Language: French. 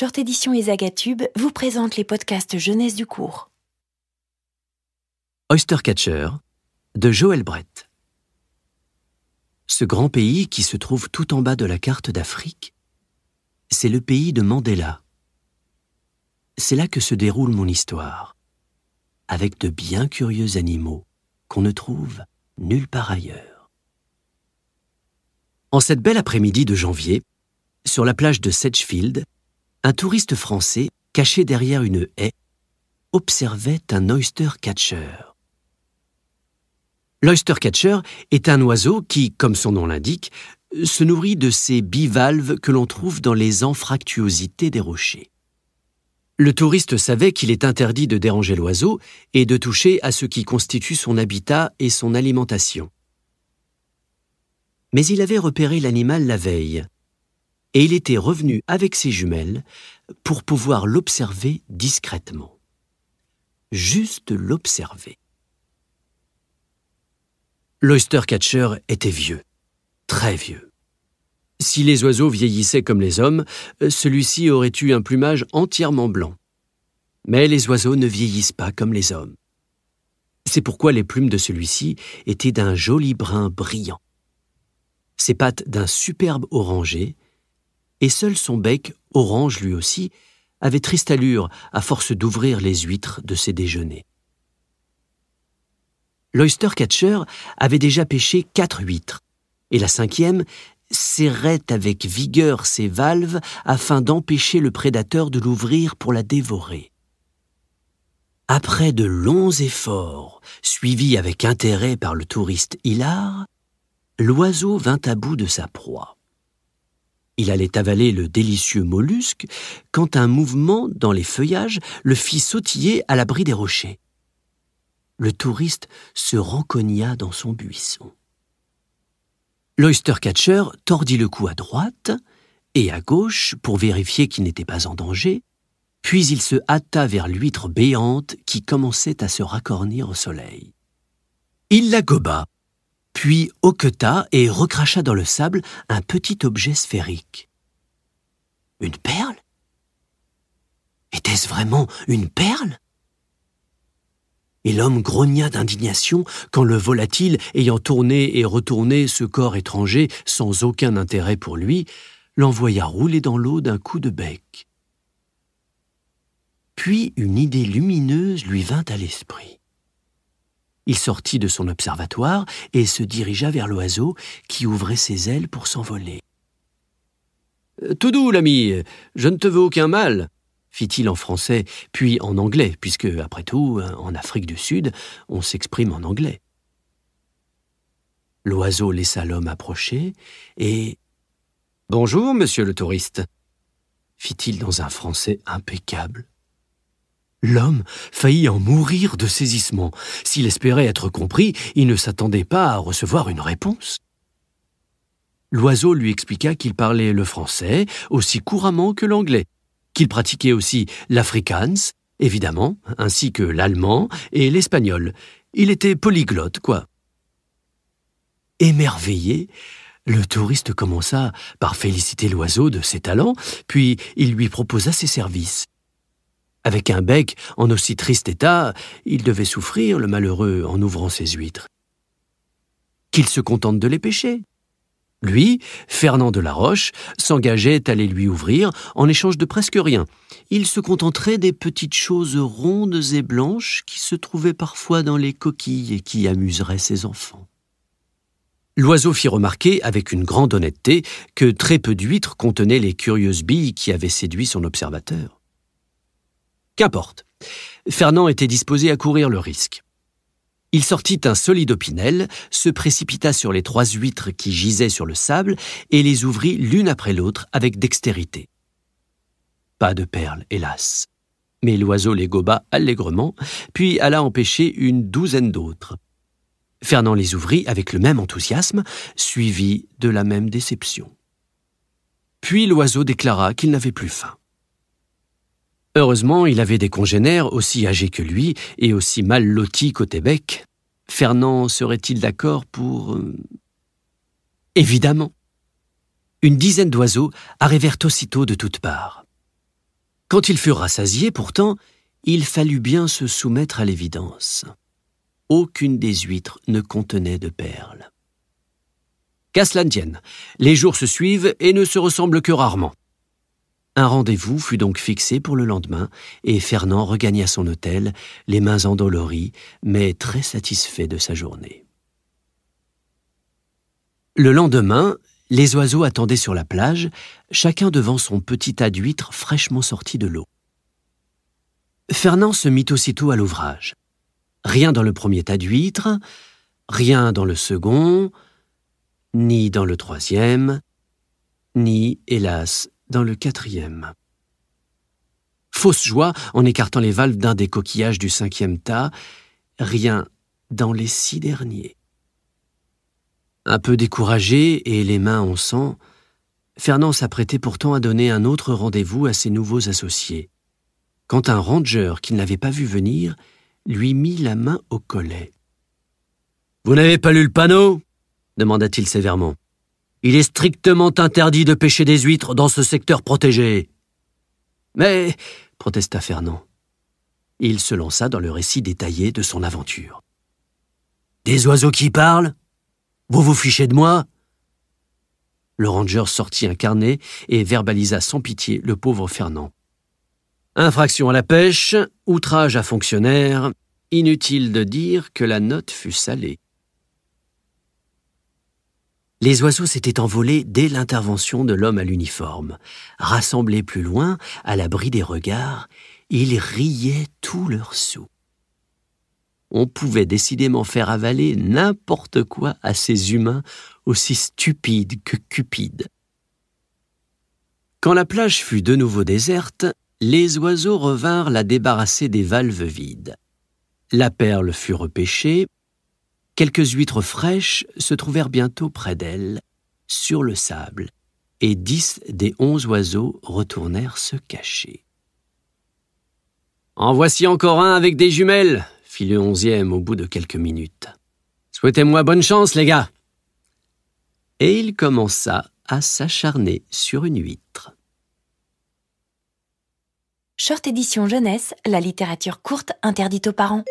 Short Edition et Zagatube vous présentent les podcasts Jeunesse du cours. Oyster Catcher de Joël Brett. Ce grand pays qui se trouve tout en bas de la carte d'Afrique, c'est le pays de Mandela. C'est là que se déroule mon histoire, avec de bien curieux animaux qu'on ne trouve nulle part ailleurs. En cette belle après-midi de janvier, sur la plage de Sedgefield, un touriste français, caché derrière une haie, observait un oyster catcher. L'oyster catcher est un oiseau qui, comme son nom l'indique, se nourrit de ces bivalves que l'on trouve dans les anfractuosités des rochers. Le touriste savait qu'il est interdit de déranger l'oiseau et de toucher à ce qui constitue son habitat et son alimentation. Mais il avait repéré l'animal la veille, et il était revenu avec ses jumelles pour pouvoir l'observer discrètement. Juste l'observer. L'oyster catcher était vieux, très vieux. Si les oiseaux vieillissaient comme les hommes, celui-ci aurait eu un plumage entièrement blanc. Mais les oiseaux ne vieillissent pas comme les hommes. C'est pourquoi les plumes de celui-ci étaient d'un joli brun brillant. Ses pattes d'un superbe orangé, et seul son bec, orange lui aussi, avait triste allure à force d'ouvrir les huîtres de ses déjeuners. L'oyster catcher avait déjà pêché quatre huîtres, et la cinquième serrait avec vigueur ses valves afin d'empêcher le prédateur de l'ouvrir pour la dévorer. Après de longs efforts, suivis avec intérêt par le touriste hilar, l'oiseau vint à bout de sa proie. Il allait avaler le délicieux mollusque quand un mouvement dans les feuillages le fit sautiller à l'abri des rochers. Le touriste se rencogna dans son buisson. L'oyster catcher tordit le cou à droite et à gauche pour vérifier qu'il n'était pas en danger, puis il se hâta vers l'huître béante qui commençait à se racornir au soleil. Il la goba puis hoqueta et recracha dans le sable un petit objet sphérique. Une perle Était-ce vraiment une perle Et l'homme grogna d'indignation quand le volatile, ayant tourné et retourné ce corps étranger sans aucun intérêt pour lui, l'envoya rouler dans l'eau d'un coup de bec. Puis une idée lumineuse lui vint à l'esprit. Il sortit de son observatoire et se dirigea vers l'oiseau qui ouvrait ses ailes pour s'envoler. Euh, tout doux, l'ami, je ne te veux aucun mal, fit-il en français, puis en anglais, puisque, après tout, hein, en Afrique du Sud, on s'exprime en anglais. L'oiseau laissa l'homme approcher et Bonjour, monsieur le touriste, fit-il dans un français impeccable. L'homme faillit en mourir de saisissement. S'il espérait être compris, il ne s'attendait pas à recevoir une réponse. L'oiseau lui expliqua qu'il parlait le français aussi couramment que l'anglais, qu'il pratiquait aussi l'afrikaans, évidemment, ainsi que l'allemand et l'espagnol. Il était polyglotte, quoi. Émerveillé, le touriste commença par féliciter l'oiseau de ses talents, puis il lui proposa ses services. Avec un bec en aussi triste état, il devait souffrir, le malheureux, en ouvrant ses huîtres. Qu'il se contente de les pêcher. Lui, Fernand de la Roche, s'engageait à les lui ouvrir en échange de presque rien. Il se contenterait des petites choses rondes et blanches qui se trouvaient parfois dans les coquilles et qui amuseraient ses enfants. L'oiseau fit remarquer avec une grande honnêteté que très peu d'huîtres contenaient les curieuses billes qui avaient séduit son observateur. Qu'importe. Fernand était disposé à courir le risque. Il sortit un solide opinel, se précipita sur les trois huîtres qui gisaient sur le sable et les ouvrit l'une après l'autre avec dextérité. Pas de perles, hélas. Mais l'oiseau les goba allègrement, puis alla empêcher une douzaine d'autres. Fernand les ouvrit avec le même enthousiasme, suivi de la même déception. Puis l'oiseau déclara qu'il n'avait plus faim. Heureusement, il avait des congénères aussi âgés que lui et aussi mal lotis qu'au Québec. Fernand serait-il d'accord pour... Euh, Évidemment. Une dizaine d'oiseaux arrivèrent aussitôt de toutes parts. Quand ils furent rassasiés, pourtant, il fallut bien se soumettre à l'évidence. Aucune des huîtres ne contenait de perles. Qu'à cela les jours se suivent et ne se ressemblent que rarement. Un rendez-vous fut donc fixé pour le lendemain, et Fernand regagna son hôtel, les mains endolories, mais très satisfait de sa journée. Le lendemain, les oiseaux attendaient sur la plage, chacun devant son petit tas d'huîtres fraîchement sorti de l'eau. Fernand se mit aussitôt à l'ouvrage. Rien dans le premier tas d'huîtres, rien dans le second, ni dans le troisième, ni, hélas, dans le quatrième. Fausse joie en écartant les valves d'un des coquillages du cinquième tas, rien dans les six derniers. Un peu découragé et les mains en sang, Fernand s'apprêtait pourtant à donner un autre rendez-vous à ses nouveaux associés, quand un ranger qu'il n'avait pas vu venir lui mit la main au collet. Vous n'avez pas lu le panneau demanda-t-il sévèrement. Il est strictement interdit de pêcher des huîtres dans ce secteur protégé. Mais, protesta Fernand. Il se lança dans le récit détaillé de son aventure. Des oiseaux qui parlent Vous vous fichez de moi Le ranger sortit un carnet et verbalisa sans pitié le pauvre Fernand. Infraction à la pêche, outrage à fonctionnaire, inutile de dire que la note fut salée. Les oiseaux s'étaient envolés dès l'intervention de l'homme à l'uniforme. Rassemblés plus loin, à l'abri des regards, ils riaient tous leur sou. On pouvait décidément faire avaler n'importe quoi à ces humains aussi stupides que cupides. Quand la plage fut de nouveau déserte, les oiseaux revinrent la débarrasser des valves vides. La perle fut repêchée, Quelques huîtres fraîches se trouvèrent bientôt près d'elle, sur le sable, et dix des onze oiseaux retournèrent se cacher. En voici encore un avec des jumelles, fit le onzième au bout de quelques minutes. Souhaitez-moi bonne chance, les gars. Et il commença à s'acharner sur une huître. Short édition jeunesse, la littérature courte interdite aux parents.